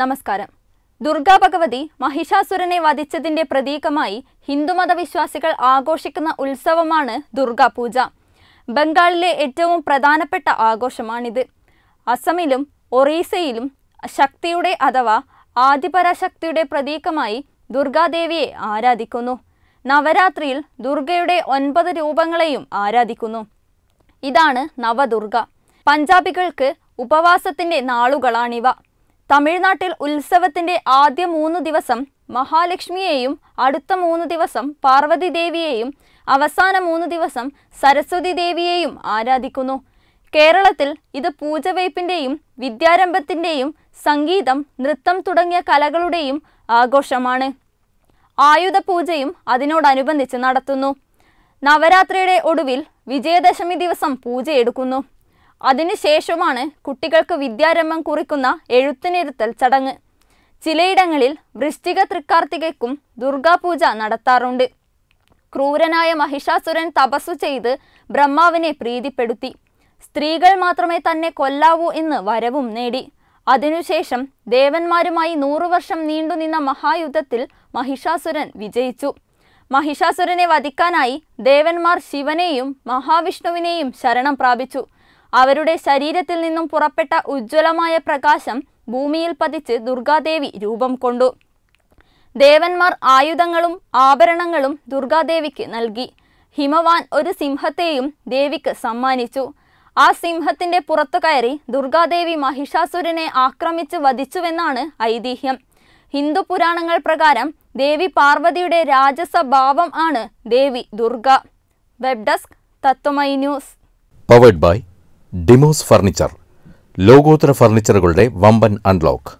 നമസ്കാരം ദുർഗാ ഭഗവതി മഹിഷാസുരനെ വധിച്ചതിന്റെ പ്രതീകമായി ഹിന്ദുമത വിശ്വാസികൾ ആഘോഷിക്കുന്ന ഉത്സവമാണ് ദുർഗാപൂജ ബംഗാളിലെ ഏറ്റവും പ്രധാനപ്പെട്ട ആഘോഷമാണിത് അസമിലും ഒറീസയിലും ശക്തിയുടെ അഥവാ ആദിപരാശക്തിയുടെ പ്രതീകമായി ദുർഗാദേവിയെ ആരാധിക്കുന്നു നവരാത്രിയിൽ ദുർഗയുടെ ഒൻപത് രൂപങ്ങളെയും ആരാധിക്കുന്നു ഇതാണ് നവദുർഗ പഞ്ചാബികൾക്ക് ഉപവാസത്തിന്റെ നാളുകളാണിവ തമിഴ്നാട്ടിൽ ഉത്സവത്തിന്റെ ആദ്യ മൂന്ന് ദിവസം മഹാലക്ഷ്മിയെയും അടുത്ത മൂന്ന് ദിവസം പാർവതി ദേവിയെയും അവസാന മൂന്ന് ദിവസം സരസ്വതി ദേവിയെയും ആരാധിക്കുന്നു കേരളത്തിൽ ഇത് പൂജവയ്പിൻ്റെയും വിദ്യാരംഭത്തിൻ്റെയും സംഗീതം നൃത്തം തുടങ്ങിയ കലകളുടെയും ആഘോഷമാണ് ആയുധ പൂജയും അതിനോടനുബന്ധിച്ച് നടത്തുന്നു നവരാത്രിയുടെ ഒടുവിൽ വിജയദശമി ദിവസം പൂജയെടുക്കുന്നു അതിനുശേഷമാണ് കുട്ടികൾക്ക് വിദ്യാരംഭം കുറിക്കുന്ന എഴുത്തിനിരുത്തൽ ചടങ്ങ് ചിലയിടങ്ങളിൽ വൃശ്ചിക തൃക്കാർത്തികയ്ക്കും ദുർഗാപൂജ നടത്താറുണ്ട് ക്രൂരനായ മഹിഷാസുരൻ തപസ്സു ചെയ്ത് ബ്രഹ്മാവിനെ പ്രീതിപ്പെടുത്തി സ്ത്രീകൾ മാത്രമേ തന്നെ കൊല്ലാവൂ എന്ന് വരവും നേടി അതിനുശേഷം ദേവന്മാരുമായി നൂറു വർഷം നീണ്ടുനിന്ന മഹായുദ്ധത്തിൽ മഹിഷാസുരൻ വിജയിച്ചു മഹിഷാസുരനെ വധിക്കാനായി ദേവന്മാർ ശിവനെയും മഹാവിഷ്ണുവിനെയും ശരണം പ്രാപിച്ചു അവരുടെ ശരീരത്തിൽ നിന്നും പുറപ്പെട്ട ഉജ്ജ്വലമായ പ്രകാശം ഭൂമിയിൽ പതിച്ച് ദുർഗാദേവി രൂപം കൊണ്ടു ദേവന്മാർ ആയുധങ്ങളും ആഭരണങ്ങളും ദുർഗാദേവിക്ക് നൽകി ഹിമവാൻ ഒരു സിംഹത്തെയും ദേവിക്ക് സമ്മാനിച്ചു ആ സിംഹത്തിന്റെ പുറത്തു കയറി ദുർഗാദേവി മഹിഷാസുരനെ ആക്രമിച്ച് വധിച്ചുവെന്നാണ് ഐതിഹ്യം ഹിന്ദു പുരാണങ്ങൾ പ്രകാരം ദേവി പാർവതിയുടെ രാജസ ആണ് Devi Durga web desk Tatwamayi news powered by Demos furniture ലോകോത്തര ഫർണിച്ചറുകളുടെ വമ്പൻ അൺലോക്ക്